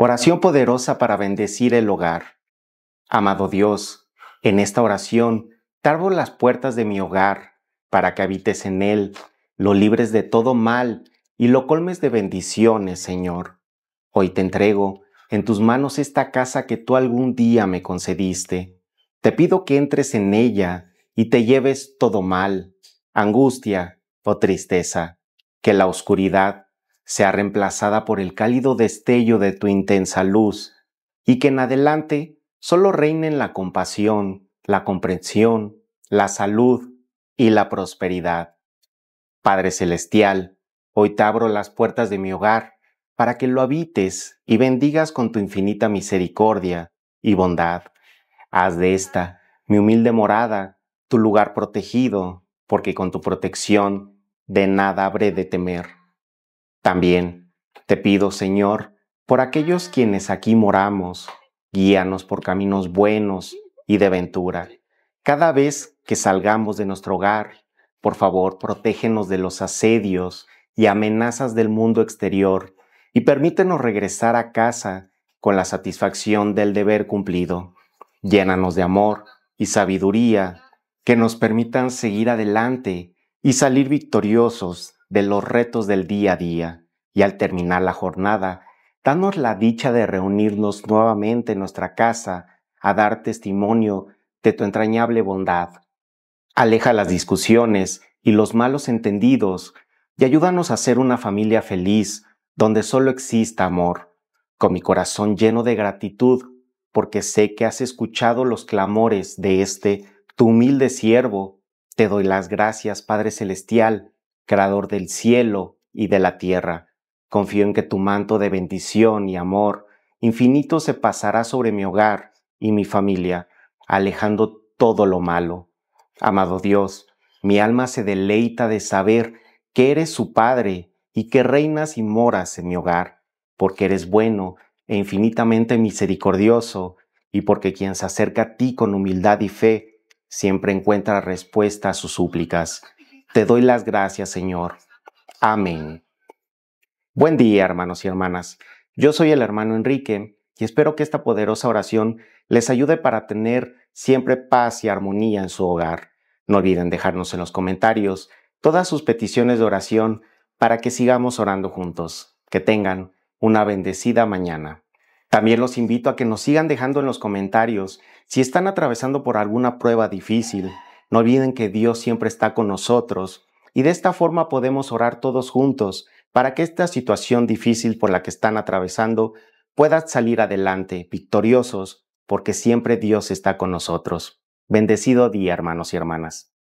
Oración poderosa para bendecir el hogar. Amado Dios, en esta oración tarbo las puertas de mi hogar para que habites en él, lo libres de todo mal y lo colmes de bendiciones, Señor. Hoy te entrego en tus manos esta casa que tú algún día me concediste. Te pido que entres en ella y te lleves todo mal, angustia o tristeza, que la oscuridad sea reemplazada por el cálido destello de tu intensa luz, y que en adelante solo reinen la compasión, la comprensión, la salud y la prosperidad. Padre Celestial, hoy te abro las puertas de mi hogar para que lo habites y bendigas con tu infinita misericordia y bondad. Haz de esta, mi humilde morada, tu lugar protegido, porque con tu protección de nada habré de temer. También te pido, Señor, por aquellos quienes aquí moramos, guíanos por caminos buenos y de ventura. Cada vez que salgamos de nuestro hogar, por favor, protégenos de los asedios y amenazas del mundo exterior y permítenos regresar a casa con la satisfacción del deber cumplido. Llénanos de amor y sabiduría que nos permitan seguir adelante y salir victoriosos de los retos del día a día y al terminar la jornada, danos la dicha de reunirnos nuevamente en nuestra casa a dar testimonio de tu entrañable bondad. Aleja las discusiones y los malos entendidos y ayúdanos a ser una familia feliz donde solo exista amor, con mi corazón lleno de gratitud porque sé que has escuchado los clamores de este tu humilde siervo. Te doy las gracias, Padre Celestial, Creador del cielo y de la tierra. Confío en que tu manto de bendición y amor infinito se pasará sobre mi hogar y mi familia, alejando todo lo malo. Amado Dios, mi alma se deleita de saber que eres su Padre y que reinas y moras en mi hogar, porque eres bueno e infinitamente misericordioso, y porque quien se acerca a ti con humildad y fe siempre encuentra respuesta a sus súplicas. Te doy las gracias, Señor. Amén. Buen día, hermanos y hermanas. Yo soy el hermano Enrique y espero que esta poderosa oración les ayude para tener siempre paz y armonía en su hogar. No olviden dejarnos en los comentarios todas sus peticiones de oración para que sigamos orando juntos. Que tengan una bendecida mañana. También los invito a que nos sigan dejando en los comentarios si están atravesando por alguna prueba difícil no olviden que Dios siempre está con nosotros y de esta forma podemos orar todos juntos para que esta situación difícil por la que están atravesando pueda salir adelante, victoriosos, porque siempre Dios está con nosotros. Bendecido día, hermanos y hermanas.